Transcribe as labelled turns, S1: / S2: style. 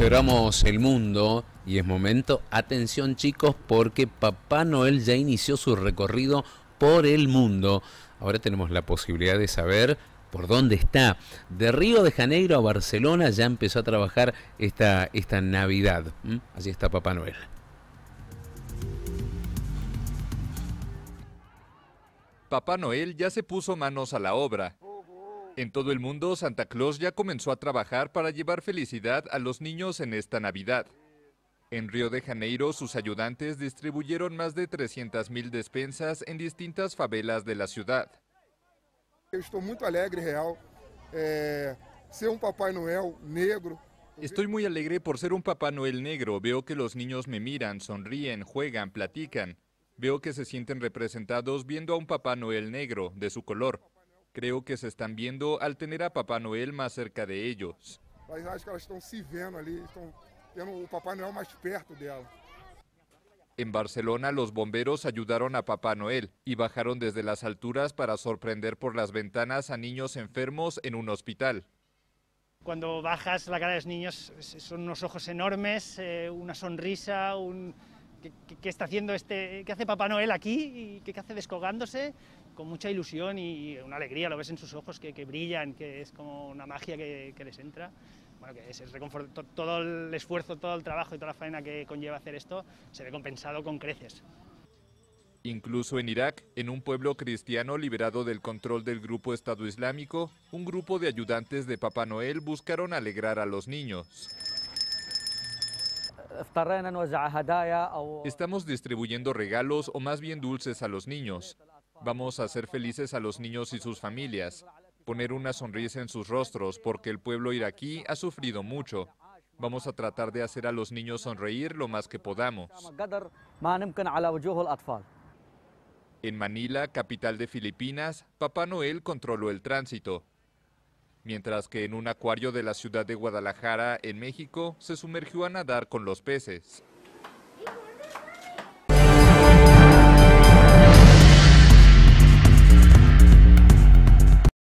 S1: Celebramos el mundo y es momento, atención chicos, porque Papá Noel ya inició su recorrido por el mundo. Ahora tenemos la posibilidad de saber por dónde está. De Río de Janeiro a Barcelona ya empezó a trabajar esta, esta Navidad. Así está Papá Noel.
S2: Papá Noel ya se puso manos a la obra en todo el mundo, Santa Claus ya comenzó a trabajar para llevar felicidad a los niños en esta Navidad. En Río de Janeiro, sus ayudantes distribuyeron más de 300.000 despensas en distintas favelas de la ciudad.
S3: Estoy muy alegre, real. un um Papá Noel negro.
S2: Estoy muy alegre por ser un Papá Noel negro. Veo que los niños me miran, sonríen, juegan, platican. Veo que se sienten representados viendo a un Papá Noel negro, de su color. Creo que se están viendo al tener a Papá Noel más cerca de ellos. En Barcelona, los bomberos ayudaron a Papá Noel y bajaron desde las alturas para sorprender por las ventanas a niños enfermos en un hospital.
S4: Cuando bajas la cara de los niños son unos ojos enormes, eh, una sonrisa, un, qué está haciendo este, qué hace Papá Noel aquí y qué, hace descogándose? con mucha ilusión y una alegría, lo ves en sus ojos que, brillan, que es como una magia que, les entra. Bueno, que es, todo el esfuerzo, todo el trabajo y toda la faena que conlleva hacer esto se ve compensado con creces.
S2: Incluso en Irak, en un pueblo cristiano liberado del control del grupo Estado Islámico, un grupo de ayudantes de Papá Noel buscaron alegrar a los niños. Estamos distribuyendo regalos o más bien dulces a los niños. Vamos a hacer felices a los niños y sus familias, poner una sonrisa en sus rostros porque el pueblo iraquí ha sufrido mucho. Vamos a tratar de hacer a los niños sonreír lo más que podamos. En Manila, capital de Filipinas, Papá Noel controló el tránsito mientras que en un acuario de la ciudad de Guadalajara, en México, se sumergió a nadar con los peces.